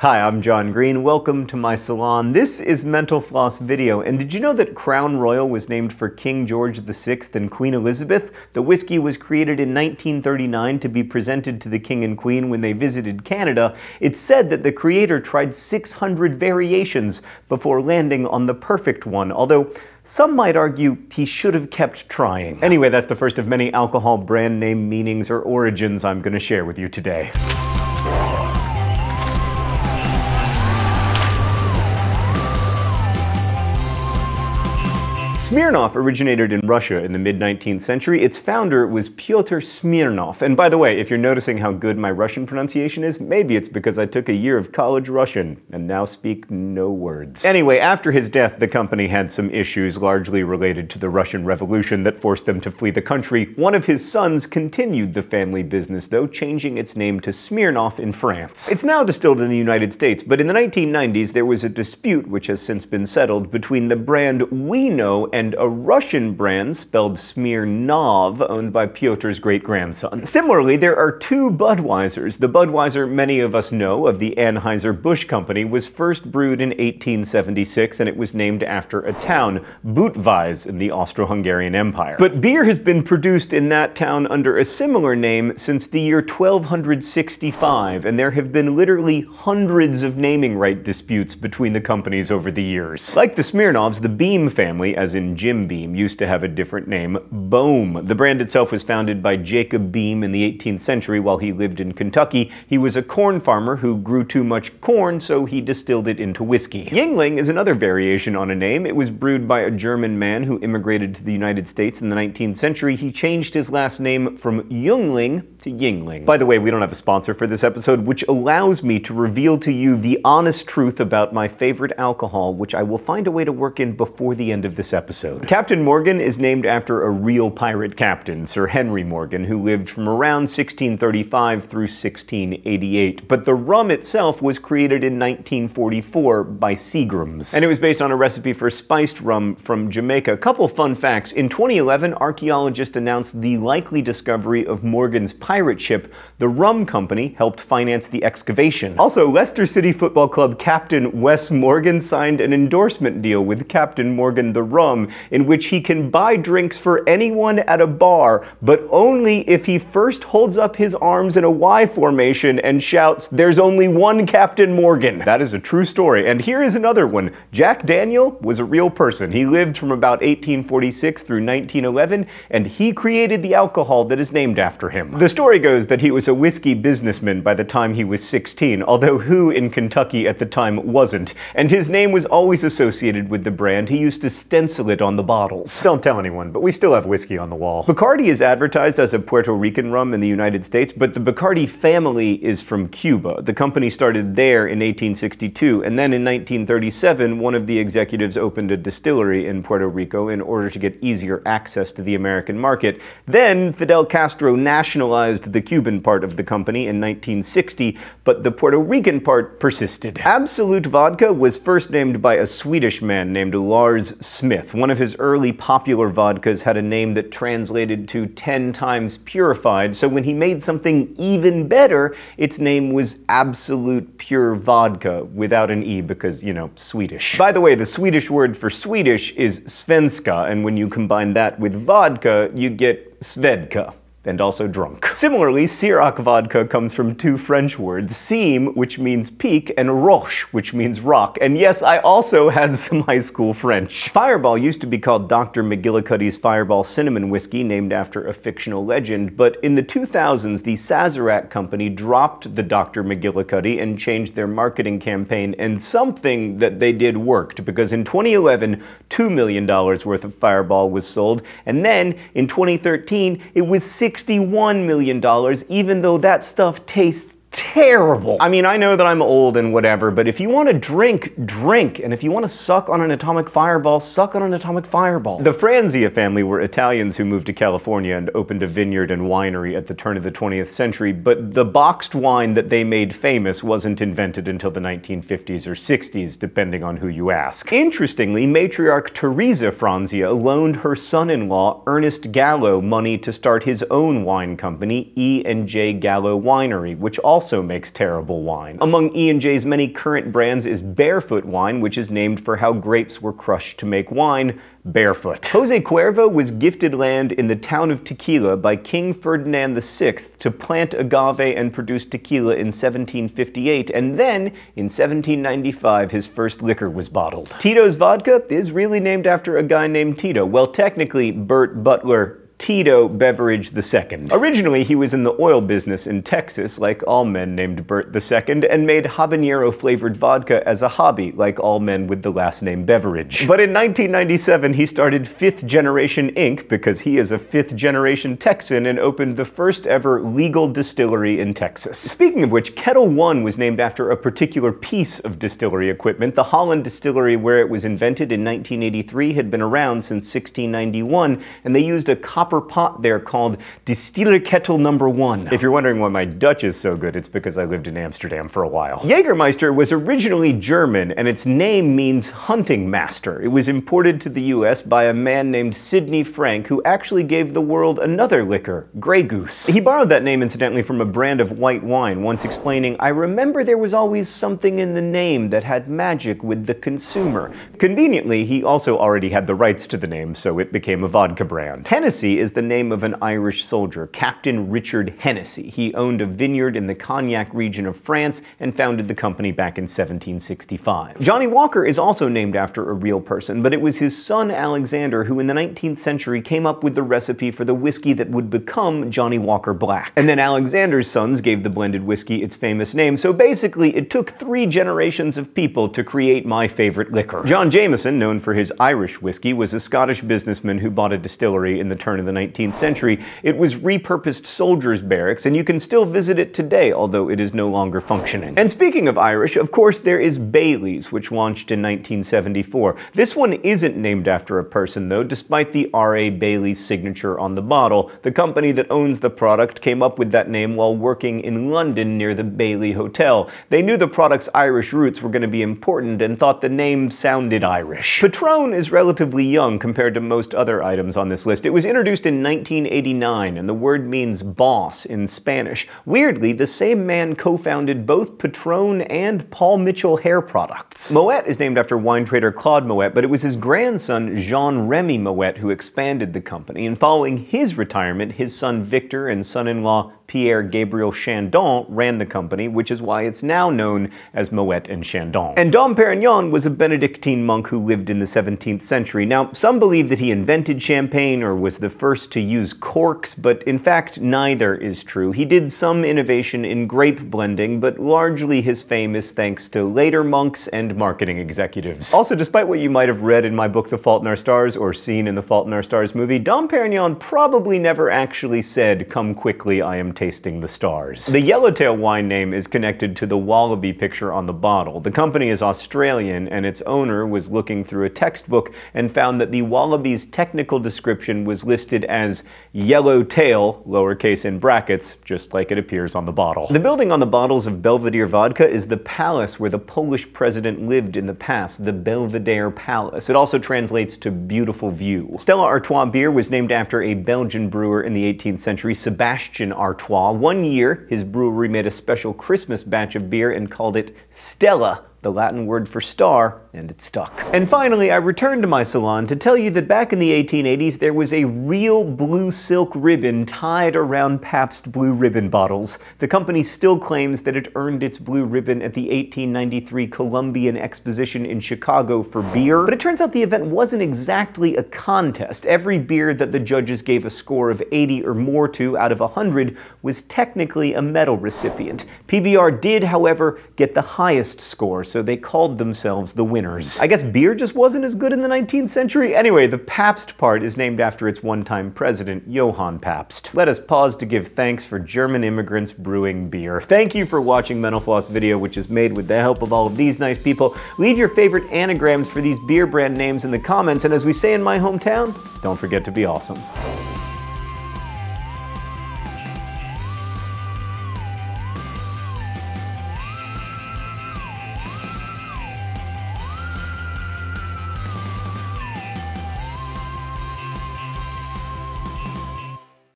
Hi, I'm John Green. Welcome to my salon. This is Mental Floss Video, and did you know that Crown Royal was named for King George VI and Queen Elizabeth? The whiskey was created in 1939 to be presented to the King and Queen when they visited Canada. It's said that the creator tried 600 variations before landing on the perfect one, although some might argue he should have kept trying. Anyway, that's the first of many alcohol brand name meanings or origins I'm going to share with you today. Smirnoff originated in Russia in the mid-19th century. Its founder was Pyotr Smirnov. And by the way, if you're noticing how good my Russian pronunciation is, maybe it's because I took a year of college Russian and now speak no words. Anyway, after his death, the company had some issues largely related to the Russian Revolution that forced them to flee the country. One of his sons continued the family business, though, changing its name to Smirnoff in France. It's now distilled in the United States, but in the 1990s there was a dispute, which has since been settled, between the brand we know and a Russian brand spelled Smirnov, owned by Pyotr's great-grandson. Similarly, there are two Budweisers. The Budweiser many of us know of the Anheuser-Busch Company was first brewed in 1876, and it was named after a town, Budweis, in the Austro-Hungarian Empire. But beer has been produced in that town under a similar name since the year 1265, and there have been literally hundreds of naming right disputes between the companies over the years. Like the Smirnovs, the Beam family, as in Jim Beam used to have a different name, Bohm. The brand itself was founded by Jacob Beam in the 18th century while he lived in Kentucky. He was a corn farmer who grew too much corn, so he distilled it into whiskey. Yingling is another variation on a name. It was brewed by a German man who immigrated to the United States in the 19th century. He changed his last name from Jungling to Yingling. By the way, we don't have a sponsor for this episode, which allows me to reveal to you the honest truth about my favorite alcohol, which I will find a way to work in before the end of this episode episode. Captain Morgan is named after a real pirate captain, Sir Henry Morgan, who lived from around 1635 through 1688. But the rum itself was created in 1944 by Seagram's, and it was based on a recipe for spiced rum from Jamaica. A couple fun facts. In 2011, archaeologists announced the likely discovery of Morgan's pirate ship. The rum company helped finance the excavation. Also, Leicester City Football Club captain Wes Morgan signed an endorsement deal with Captain Morgan the Rum in which he can buy drinks for anyone at a bar, but only if he first holds up his arms in a Y formation and shouts, There's only one Captain Morgan. That is a true story. And here is another one Jack Daniel was a real person. He lived from about 1846 through 1911, and he created the alcohol that is named after him. The story goes that he was a whiskey businessman by the time he was 16, although who in Kentucky at the time wasn't? And his name was always associated with the brand. He used to stencil it it on the bottles. Don't tell anyone, but we still have whiskey on the wall. Bacardi is advertised as a Puerto Rican rum in the United States, but the Bacardi family is from Cuba. The company started there in 1862, and then in 1937, one of the executives opened a distillery in Puerto Rico in order to get easier access to the American market. Then Fidel Castro nationalized the Cuban part of the company in 1960, but the Puerto Rican part persisted. Absolute Vodka was first named by a Swedish man named Lars Smith, one one of his early popular vodkas had a name that translated to 10 times purified, so when he made something even better, its name was Absolute Pure Vodka, without an E because, you know, Swedish. By the way, the Swedish word for Swedish is svenska, and when you combine that with vodka, you get svedka and also drunk. Similarly, Siroc vodka comes from two French words, seam, which means peak, and roche, which means rock. And yes, I also had some high school French. Fireball used to be called Dr. McGillicuddy's Fireball Cinnamon Whiskey, named after a fictional legend, but in the 2000s, the Sazerac company dropped the Dr. McGillicuddy and changed their marketing campaign, and something that they did worked, because in 2011, $2 million worth of Fireball was sold, and then in 2013, it was 6 $61 million, even though that stuff tastes terrible. I mean, I know that I'm old and whatever, but if you want to drink, drink. And if you want to suck on an atomic fireball, suck on an atomic fireball. The Franzia family were Italians who moved to California and opened a vineyard and winery at the turn of the 20th century, but the boxed wine that they made famous wasn't invented until the 1950s or 60s, depending on who you ask. Interestingly, matriarch Teresa Franzia loaned her son-in-law, Ernest Gallo, money to start his own wine company, E&J Gallo Winery, which also also makes terrible wine. Among E&J's many current brands is Barefoot Wine, which is named for how grapes were crushed to make wine, barefoot. Jose Cuervo was gifted land in the town of Tequila by King Ferdinand VI to plant agave and produce tequila in 1758, and then in 1795 his first liquor was bottled. Tito's vodka is really named after a guy named Tito. Well, technically, Bert Butler Tito Beveridge II. Originally, he was in the oil business in Texas, like all men named Bert II, and made habanero-flavored vodka as a hobby, like all men with the last name Beveridge. But in 1997, he started Fifth Generation Inc. because he is a fifth-generation Texan and opened the first ever legal distillery in Texas. Speaking of which, Kettle One was named after a particular piece of distillery equipment. The Holland Distillery, where it was invented in 1983, had been around since 1691, and they used a copper copper pot there called Distiller Kettle Number One. If you're wondering why my Dutch is so good, it's because I lived in Amsterdam for a while. Jägermeister was originally German, and its name means hunting master. It was imported to the US by a man named Sidney Frank, who actually gave the world another liquor, Grey Goose. He borrowed that name, incidentally, from a brand of white wine, once explaining, I remember there was always something in the name that had magic with the consumer. Conveniently, he also already had the rights to the name, so it became a vodka brand. Hennessy is the name of an Irish soldier, Captain Richard Hennessy. He owned a vineyard in the Cognac region of France and founded the company back in 1765. Johnny Walker is also named after a real person, but it was his son Alexander who in the 19th century came up with the recipe for the whiskey that would become Johnny Walker Black. And then Alexander's sons gave the blended whiskey its famous name, so basically it took three generations of people to create my favorite liquor. John Jameson, known for his Irish whiskey, was a Scottish businessman who bought a distillery in the turn of the 19th century, it was repurposed soldiers' barracks, and you can still visit it today, although it is no longer functioning. And speaking of Irish, of course, there is Bailey's, which launched in 1974. This one isn't named after a person, though, despite the R.A. Bailey's signature on the bottle. The company that owns the product came up with that name while working in London near the Bailey Hotel. They knew the product's Irish roots were going to be important and thought the name sounded Irish. Patron is relatively young compared to most other items on this list. It was introduced introduced in 1989, and the word means boss in Spanish. Weirdly, the same man co-founded both Patron and Paul Mitchell hair products. Moet is named after wine trader Claude Moet, but it was his grandson Jean Remy Moet who expanded the company, and following his retirement, his son Victor and son-in-law Pierre Gabriel Chandon ran the company, which is why it's now known as Moet and Chandon. And Dom Perignon was a Benedictine monk who lived in the 17th century. Now, some believe that he invented champagne or was the first to use corks, but in fact neither is true. He did some innovation in grape blending, but largely his fame is thanks to later monks and marketing executives. Also, despite what you might have read in my book The Fault in Our Stars or seen in The Fault in Our Stars movie, Dom Perignon probably never actually said, come quickly, I am tasting the stars. The Yellowtail wine name is connected to the wallaby picture on the bottle. The company is Australian, and its owner was looking through a textbook and found that the wallaby's technical description was listed listed as Yellow Tail, lowercase in brackets, just like it appears on the bottle. The building on the bottles of Belvedere vodka is the palace where the Polish president lived in the past, the Belvedere Palace. It also translates to beautiful view. Stella Artois beer was named after a Belgian brewer in the 18th century, Sebastian Artois. One year, his brewery made a special Christmas batch of beer and called it Stella, the Latin word for star, and it stuck. And finally, I returned to my salon to tell you that back in the 1880s, there was a real blue silk ribbon tied around Pabst Blue Ribbon bottles. The company still claims that it earned its blue ribbon at the 1893 Columbian Exposition in Chicago for beer, but it turns out the event wasn't exactly a contest. Every beer that the judges gave a score of 80 or more to out of 100 was technically a medal recipient. PBR did, however, get the highest score, so they called themselves the winner. I guess beer just wasn't as good in the 19th century. Anyway, the Pabst part is named after its one-time president, Johann Pabst. Let us pause to give thanks for German immigrants brewing beer. Thank you for watching Mental Floss video, which is made with the help of all of these nice people. Leave your favorite anagrams for these beer brand names in the comments, and as we say in my hometown, don't forget to be awesome.